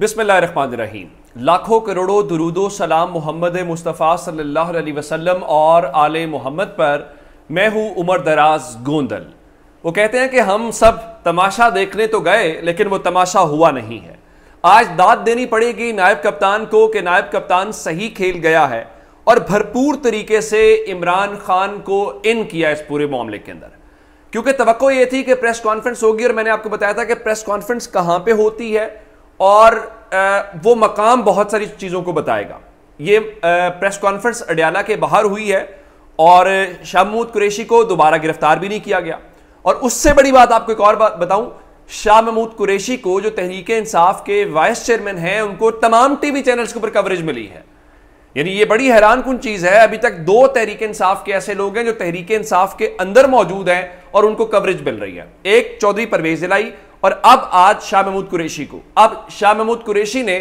रही लाखों करोड़ों दुरूदो सलाम मोहम्मद मुस्तफ़ा सल्लल्लाहु अलैहि वसल्लम और आल मोहम्मद पर मैं हूँ उमर दराज गोंदल वो कहते हैं कि हम सब तमाशा देखने तो गए लेकिन वो तमाशा हुआ नहीं है आज दाद देनी पड़ेगी नायब कप्तान को कि नायब कप्तान सही खेल गया है और भरपूर तरीके से इमरान खान को इन किया इस पूरे मामले के अंदर क्योंकि तो ये थी कि प्रेस कॉन्फ्रेंस होगी और मैंने आपको बताया था कि प्रेस कॉन्फ्रेंस कहाँ पे होती है और वो मकाम बहुत सारी चीज़ों को बताएगा ये प्रेस कॉन्फ्रेंस अडयाला के बाहर हुई है और शाहमूद कुरेशी को दोबारा गिरफ्तार भी नहीं किया गया और उससे बड़ी बात आपको एक और बात बताऊं शाह महमूद कुरेशी को जो तहरीक इंसाफ के वाइस चेयरमैन हैं उनको तमाम टीवी चैनल्स के ऊपर कवरेज मिली है यानी ये बड़ी हैरान कन चीज है अभी तक दो तहरीक इंसाफ के ऐसे लोग हैं जो तहरीक इंसाफ के अंदर मौजूद हैं और उनको कवरेज मिल रही है एक चौधरी परवेज दिलाई और अब आज शाह महमूद कुरेशी को अब शाह महमूद कुरेशी ने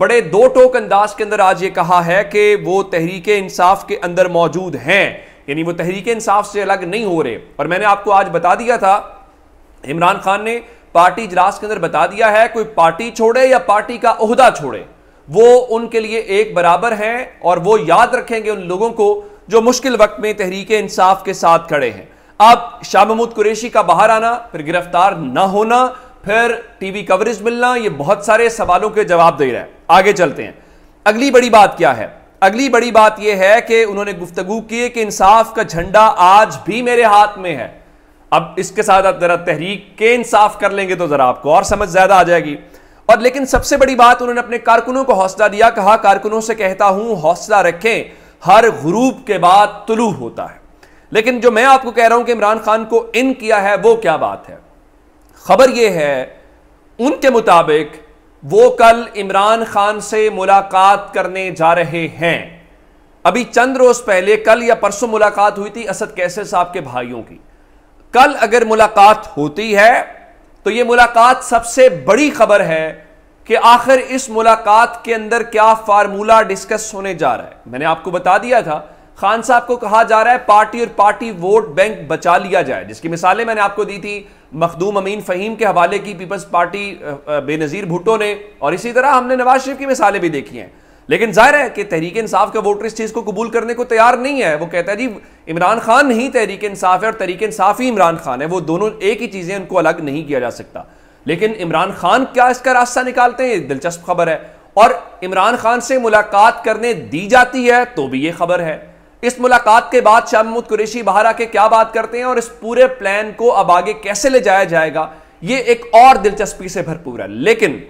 बड़े दो टोक अंदाज के अंदर आज ये कहा है कि वो तहरीक इंसाफ के अंदर मौजूद हैं यानी वो तहरीक इंसाफ से अलग नहीं हो रहे और मैंने आपको आज बता दिया था इमरान खान ने पार्टी इजलास के अंदर बता दिया है कोई पार्टी छोड़े या पार्टी का अहदा छोड़े वो उनके लिए एक बराबर हैं और वो याद रखेंगे उन लोगों को जो मुश्किल वक्त में तहरीक इंसाफ के साथ खड़े हैं अब शाह महमूद कुरेशी का बाहर आना फिर गिरफ्तार ना होना फिर टीवी कवरेज मिलना ये बहुत सारे सवालों के जवाब दे रहा है आगे चलते हैं अगली बड़ी बात क्या है अगली बड़ी बात यह है कि उन्होंने गुफ्तगु की कि इंसाफ का झंडा आज भी मेरे हाथ में है अब इसके साथ आप जरा तहरीक के इंसाफ कर लेंगे तो जरा आपको और समझ ज्यादा आ जाएगी और लेकिन सबसे बड़ी बात उन्होंने अपने कारकुनों को हौसला दिया कहा कारकुनों से कहता हूं हौसला रखें हर गुरूब के बाद तुलू होता है लेकिन जो मैं आपको कह रहा हूं कि इमरान खान को इन किया है वो क्या बात है खबर यह है उनके मुताबिक वो कल इमरान खान से मुलाकात करने जा रहे हैं अभी चंद रोज पहले कल या परसों मुलाकात हुई थी असद कैसे साहब के भाइयों की कल अगर मुलाकात होती है तो यह मुलाकात सबसे बड़ी खबर है कि आखिर इस मुलाकात के अंदर क्या फार्मूला डिस्कस होने जा रहा है मैंने आपको बता दिया था खान साहब को कहा जा रहा है पार्टी और पार्टी वोट बैंक बचा लिया जाए जिसकी मिसालें मैंने आपको दी थी मखदूम अमीन फहीम के हवाले की पीपल्स पार्टी बेनज़ीर भुट्टो ने और इसी तरह हमने नवाज शरीफ की मिसालें भी देखी हैं लेकिन जाहिर है कि तहरीक इंसाफ का वोटर इस चीज़ को कबूल करने को तैयार नहीं है वो कहता है जी इमरान खान नहीं तहरीक इंसाफ है और तहरीक इंसाफ ही इमरान खान है वो दोनों एक ही चीज़ें उनको अलग नहीं किया जा सकता लेकिन इमरान खान क्या इसका रास्ता निकालते हैं दिलचस्प खबर है और इमरान खान से मुलाकात करने दी जाती है तो भी ये खबर है इस मुलाकात के बाद शाह महमूद कुरेशी बाहर आके क्या बात करते हैं और इस पूरे प्लान को अब आगे कैसे ले जाया जाएगा यह एक और दिलचस्पी से भरपूर है लेकिन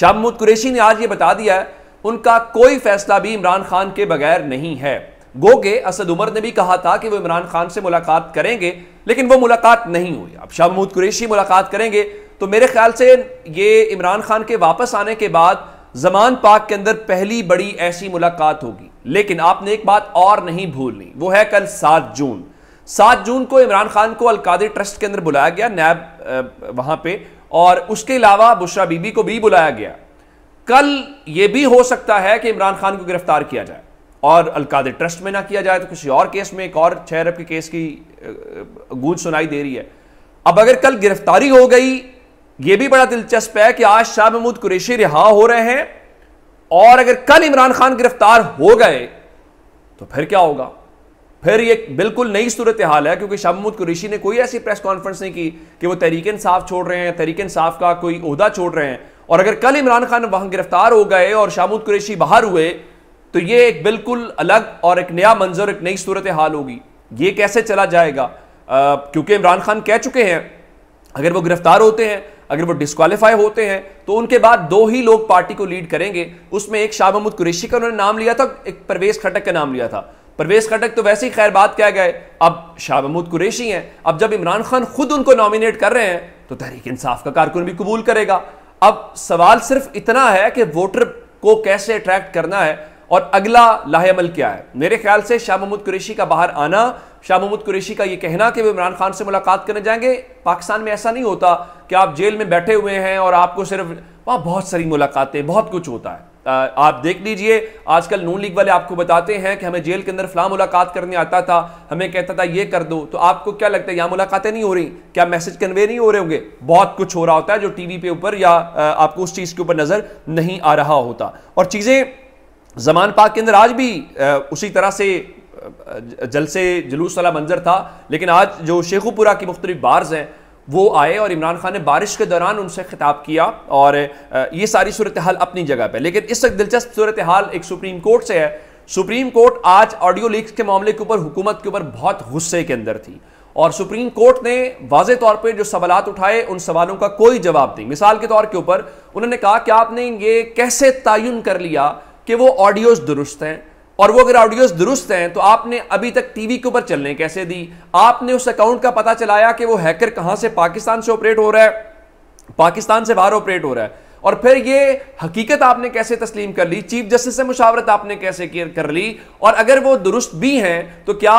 शाह महमूद कुरेशी ने आज यह बता दिया है उनका कोई फैसला भी इमरान खान के बगैर नहीं है गो के असद उमर ने भी कहा था कि वो इमरान खान से मुलाकात करेंगे लेकिन वो मुलाकात नहीं हुई अब शाह महमूद कुरेशी मुलाकात करेंगे तो मेरे ख्याल से ये इमरान खान के वापस आने के बाद जमान पाक के अंदर पहली बड़ी ऐसी मुलाकात होगी लेकिन आपने एक बात और नहीं भूलनी वो है कल सात जून सात जून को इमरान खान को अलकादे ट्रस्ट के अंदर बुलाया गया नैब वहां पे और उसके अलावा बुशरा बीबी को भी बुलाया गया कल यह भी हो सकता है कि इमरान खान को गिरफ्तार किया जाए और अलकादर ट्रस्ट में ना किया जाए तो किसी और केस में एक और छह अरब के केस की गूंज सुनाई दे रही है अब अगर कल गिरफ्तारी हो गई यह भी बड़ा दिलचस्प है कि आज शाह महमूद कुरेशी रिहा हो रहे हैं और अगर कल इमरान खान गिरफ्तार हो गए तो फिर क्या होगा फिर ये बिल्कुल नई सूरत हाल है क्योंकि शाह महमूद कुरेशी ने कोई ऐसी प्रेस कॉन्फ्रेंस नहीं की कि वो तहरीक इंसाफ छोड़ रहे हैं तहरीक इंसाफ का कोई अहदा छोड़ रहे हैं और अगर कल इमरान खान वहां गिरफ्तार हो गए और शाह महमूद कुरेशी बाहर हुए तो ये एक बिल्कुल अलग और एक नया मंजर एक नई सूरत हाल होगी ये कैसे चला जाएगा क्योंकि इमरान खान कह चुके हैं अगर वो गिरफ्तार होते हैं अगर वो डिस्कालीफाई होते हैं तो उनके बाद दो ही लोग पार्टी को लीड करेंगे उसमें एक शाह महमूद कुरेशी का उन्होंने नाम लिया था एक परवेश खटक का नाम लिया था परवेश खटक तो वैसे ही खैर बात क्या गए अब शाह महमूद कुरेशी हैं अब जब इमरान खान खुद उनको नॉमिनेट कर रहे हैं तो तहरीक इंसाफ का कारकुन भी कबूल करेगा अब सवाल सिर्फ इतना है कि वोटर को कैसे अट्रैक्ट करना है और अगला लाहेमल क्या है मेरे ख्याल से शाह महमूद कुरेशी का बाहर आना शाह महमूद कुरेशी का ये कहना कि वे इमरान खान से मुलाकात करने जाएंगे पाकिस्तान में ऐसा नहीं होता कि आप जेल में बैठे हुए हैं और आपको सिर्फ वहाँ बहुत सारी मुलाकातें बहुत कुछ होता है आप देख लीजिए आजकल नून लीग वाले आपको बताते हैं कि हमें जेल के अंदर फला मुलाकात करने आता था हमें कहता था ये कर दो तो आपको क्या लगता है यहाँ मुलाकातें नहीं हो रही क्या मैसेज कन्वे नहीं हो रहे होंगे बहुत कुछ हो रहा होता है जो टीवी पे ऊपर या आपको उस चीज़ के ऊपर नज़र नहीं आ रहा होता और चीज़ें जमान पाक के अंदर आज भी उसी तरह से जलसे जुलूस वाला मंजर था लेकिन आज जो शेखुपुरा की मुख्तलिफ बार्स हैं वो आए और इमरान खान ने बारिश के दौरान उनसे खिताब किया और ये सारी सूरत हाल अपनी जगह पर लेकिन इस वक्त दिलचस्प सूरत हाल एक सुप्रीम कोर्ट से है सुप्रीम कोर्ट आज ऑडियो लीक्स के मामले के ऊपर हुकूमत के ऊपर बहुत गुस्से के अंदर थी और सुप्रीम कोर्ट ने वाज तौर पर जो सवाल उठाए उन सवालों का कोई जवाब नहीं मिसाल के तौर के ऊपर उन्होंने कहा कि आपने ये कैसे तयन कर लिया कि वो ऑडियोज दुरुस्त हैं और वो अगर ऑडियोज दुरुस्त हैं तो आपने अभी तक टीवी के ऊपर चलने कैसे दी आपने उस अकाउंट का पता चलाया कि वो हैकर कहां से पाकिस्तान से ऑपरेट हो रहा है पाकिस्तान से बाहर ऑपरेट हो रहा है और फिर ये हकीकत आपने कैसे तस्लीम कर ली चीफ जस्टिस से मुशावरत आपने कैसे कर ली और अगर वो दुरुस्त भी हैं तो क्या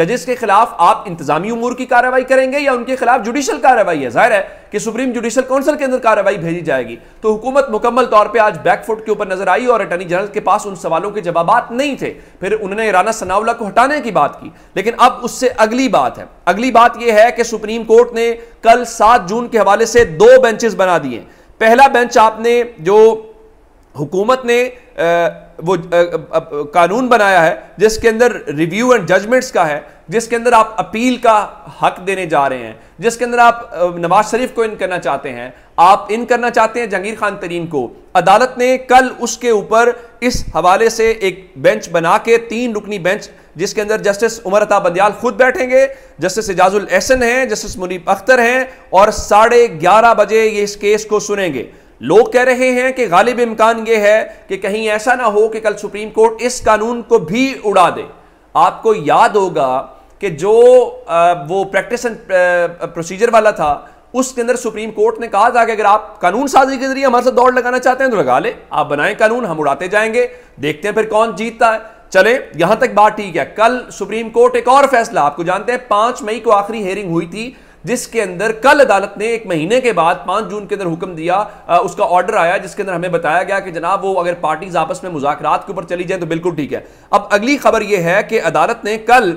जजेस के खिलाफ आप इंतजामी उमूर की कार्रवाई करेंगे या उनके खिलाफ जुडिशल कार्रवाई है जाहिर है कि सुप्रीम जुडिशल काउंसिल के अंदर कार्रवाई भेजी जाएगी तो हुकूमत मुकम्मल तौर पर आज बैकफुट के ऊपर नजर आई और अटर्नी जनरल के पास उन सवालों के जवाब नहीं थे फिर उन्होंने राना सनावला को हटाने की बात की लेकिन अब उससे अगली बात है अगली बात यह है कि सुप्रीम कोर्ट ने कल सात जून के हवाले से दो बेंचेस बना दिए पहला बेंच आपने जो हुकूमत ने वो कानून बनाया है जिसके अंदर रिव्यू एंड जजमेंट्स का है जिसके अंदर आप अपील का हक देने जा रहे हैं जिसके अंदर आप नवाज शरीफ को इन करना चाहते हैं आप इन करना चाहते हैं जहांगीर खान तरीन को अदालत ने कल उसके ऊपर इस हवाले से एक बेंच बना के तीन रुकनी बेंच जिसके अंदर जस्टिस उमर अता बंदयाल खुद बैठेंगे जस्टिस एजाजुल एहसन हैं जस्टिस मुनीब अख्तर हैं और साढ़े ग्यारह बजे ये इस केस को सुनेंगे लोग कह रहे हैं कि गालिब इम्कान यह है कि कहीं ऐसा ना हो कि कल सुप्रीम कोर्ट इस कानून को भी उड़ा दे आपको याद होगा कि जो वो प्रैक्टिस एंड प्रोसीजर वाला था उसके अंदर सुप्रीम कोर्ट ने कहा था कि अगर आप कानून साजी के जरिए हमारे साथ दौड़ लगाना चाहते हैं तो लगा ले आप बनाए कानून हम उड़ाते जाएंगे देखते हैं फिर कौन जीतता है चले यहां तक बात ठीक है कल सुप्रीम कोर्ट एक और फैसला आपको जानते हैं पांच मई को आखिरी हेयरिंग हुई थी जिसके अंदर कल अदालत ने एक महीने के बाद पांच जून के अंदर हुक्म दिया आ, उसका ऑर्डर आया जिसके अंदर हमें बताया गया कि जनाब वो अगर पार्टीज आपस में मुजाकरात के ऊपर चली जाए तो बिल्कुल ठीक है अब अगली खबर यह है कि अदालत ने कल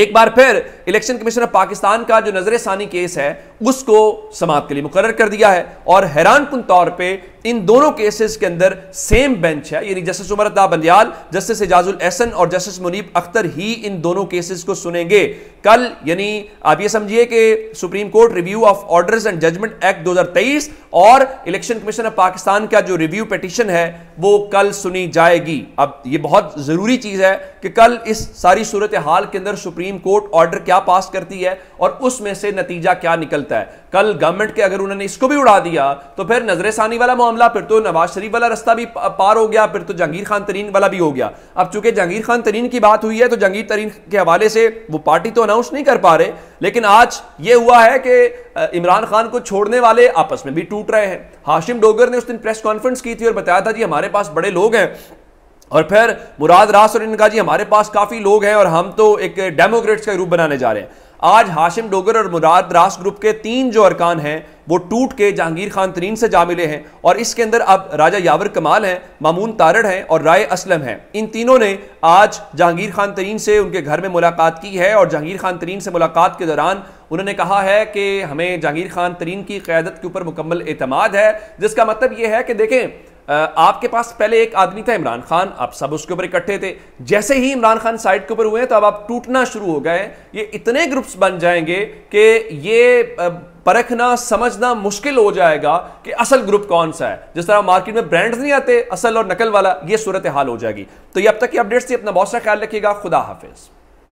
एक बार फिर इलेक्शन कमीशन ऑफ पाकिस्तान का जो नजरसानी केस है उसको समाप्त के लिए मुकर कर दिया है और हैरान तौर पर इन दोनों केसेस के अंदर सेम बेंच है यानी जस्टिस उमर अता बंदियाल जस्टिस एजाजुल एहसन और जस्टिस मुनीब अख्तर ही इन दोनों केसेस को सुनेंगे कल यानी आप ये समझिए कि supreme court review of orders and judgment act 2023 और इलेक्शन कमीशन ऑफ पाकिस्तान का जो रिव्यू पटिशन है वो कल सुनी जाएगी अब ये बहुत जरूरी चीज है कि कल इस सारी सूरत हाल के अंदर सुप्रीम कोर्ट ऑर्डर क्या पास करती है और उसमें से नतीजा क्या निकलता है कल गवर्नमेंट के अगर उन्होंने इसको भी उड़ा दिया तो फिर नजर सानी वाला मामला फिर तो नवाज शरीफ वाला रास्ता भी पार हो गया फिर तो जहांगीर खान तरीन वाला भी हो गया अब चूंकि जहांगीर खान तरीन की बात हुई है तो जहांगीर तरीन के हवाले से वो पार्टी तो अनाउंस नहीं कर पा रहे लेकिन आज ये हुआ है कि इमरान खान को छोड़ने वाले आपस में भी टूट रहे हैं हाशिम डोगर ने उस दिन प्रेस कॉन्फ्रेंस की थी और बताया था जी हमारे पास बड़े लोग हैं और फिर मुराद रास और इनका जी हमारे पास काफ़ी लोग हैं और हम तो एक डेमोक्रेट्स का रूप बनाने जा रहे हैं आज हाशिम डोगर और मुराद रास ग्रुप के तीन जो अरकान हैं वो टूट के जहांगीर खान तरीन से जा मिले हैं और इसके अंदर अब राजा यावर कमाल हैं मामून तारड़ हैं और राय असलम हैं इन तीनों ने आज जहांगीर खान तरीन से उनके घर में मुलाकात की है और जहांगीर खान तरीन से मुलाकात के दौरान उन्होंने कहा है कि हमें जहांगीर खान तरीन की क्यादत के ऊपर मुकम्मल अतमाद है जिसका मतलब ये है कि देखें आपके पास पहले एक आदमी था इमरान खान आप सब उसके ऊपर इकट्ठे थे जैसे ही इमरान खान साइड के ऊपर हुए तो अब आप टूटना शुरू हो गए ये इतने ग्रुप्स बन जाएंगे कि ये परखना समझना मुश्किल हो जाएगा कि असल ग्रुप कौन सा है जिस तरह मार्केट में ब्रांड्स नहीं आते असल और नकल वाला ये सूरत हाल हो जाएगी तो ये अब तक की अपडेट्स थी अपना बहुत सा ख्याल रखिएगा खुदा हाफिज़